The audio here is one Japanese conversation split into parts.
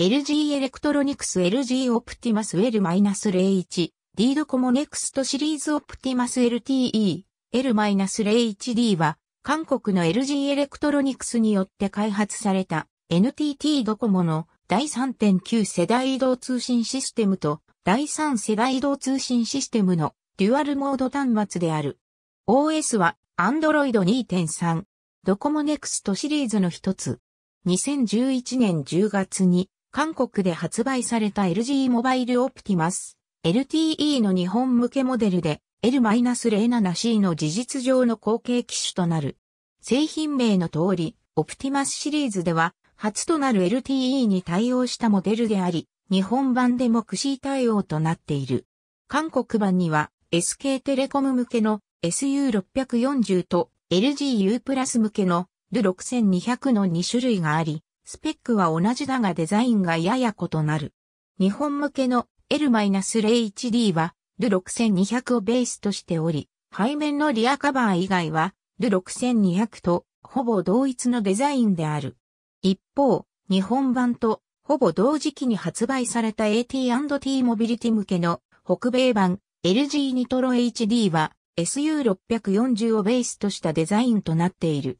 LG エレクトロニクス LG オプティマス L-01 D ドコモネクストシリーズオプティマス LTE L-01D は韓国の LG エレクトロニクスによって開発された NTT ドコモの第3.9世代移動通信システムと第3世代移動通信システムのデュアルモード端末である。OS は Android 2.3ドコモネクストシリーズの一つ。2011年10月に韓国で発売された LG モバイルオプティマス LTE の日本向けモデルで L-07C の事実上の後継機種となる。製品名の通り、オプティマスシリーズでは初となる LTE に対応したモデルであり、日本版でも XC 対応となっている。韓国版には SK テレコム向けの SU640 と LGU プラス向けのル6200の2種類があり、スペックは同じだがデザインがやや異なる。日本向けの L-0HD は、ル6200をベースとしており、背面のリアカバー以外は、ル6200とほぼ同一のデザインである。一方、日本版とほぼ同時期に発売された AT&T モビリティ向けの北米版 LG ニトロ HD は SU640 をベースとしたデザインとなっている。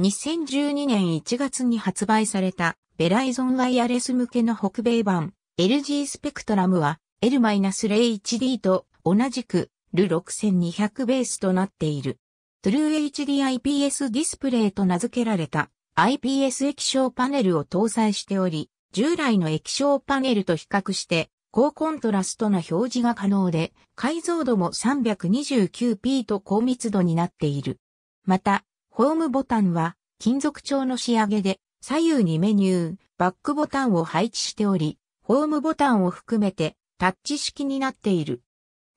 2012年1月に発売されたベライゾンワイヤレス向けの北米版 LG スペクトラムは l 0 h d と同じくル6200ベースとなっている。TrueHD IPS ディスプレイと名付けられた IPS 液晶パネルを搭載しており、従来の液晶パネルと比較して高コントラストな表示が可能で、解像度も 329p と高密度になっている。また、ホームボタンは金属調の仕上げで左右にメニュー、バックボタンを配置しており、ホームボタンを含めてタッチ式になっている。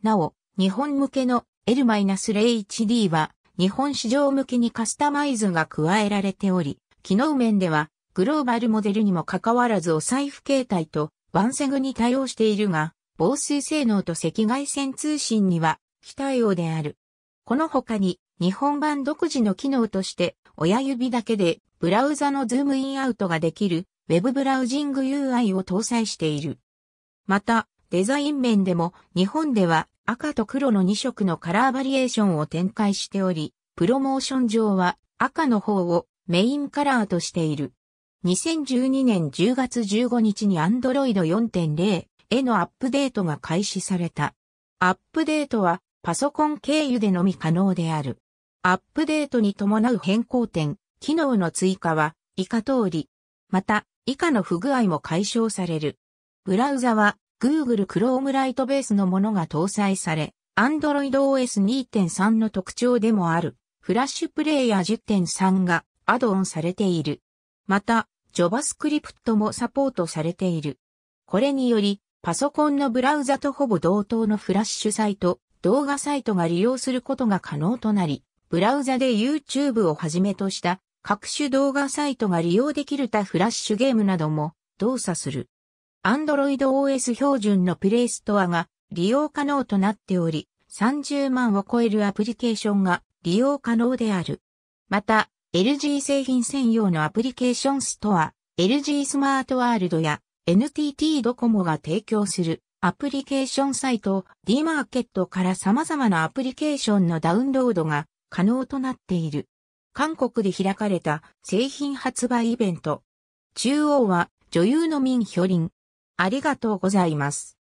なお、日本向けの L-0HD は日本市場向けにカスタマイズが加えられており、機能面ではグローバルモデルにもかかわらずお財布形態とワンセグに対応しているが、防水性能と赤外線通信には非対応である。この他に日本版独自の機能として親指だけでブラウザのズームインアウトができる Web ブラウジング UI を搭載している。また、デザイン面でも日本では赤と黒の2色のカラーバリエーションを展開しており、プロモーション上は赤の方をメインカラーとしている。2012年10月15日に Android 4.0へのアップデートが開始された。アップデートはパソコン経由でのみ可能である。アップデートに伴う変更点、機能の追加は以下通り。また、以下の不具合も解消される。ブラウザは Google Chrome Lightbase のものが搭載され、Android OS 2.3の特徴でもある、フラッシュプレイヤー10.3がアドオンされている。また、JavaScript もサポートされている。これにより、パソコンのブラウザとほぼ同等のフラッシュサイト、動画サイトが利用することが可能となり、ブラウザで YouTube をはじめとした各種動画サイトが利用できるたフラッシュゲームなども動作する。Android OS 標準のプレイストアが利用可能となっており、30万を超えるアプリケーションが利用可能である。また、LG 製品専用のアプリケーションストア、LG スマートワールドや NTT ドコモが提供するアプリケーションサイト D マーケットから様々なアプリケーションのダウンロードが可能となっている。韓国で開かれた製品発売イベント。中央は女優の民ンヒョリン。ありがとうございます。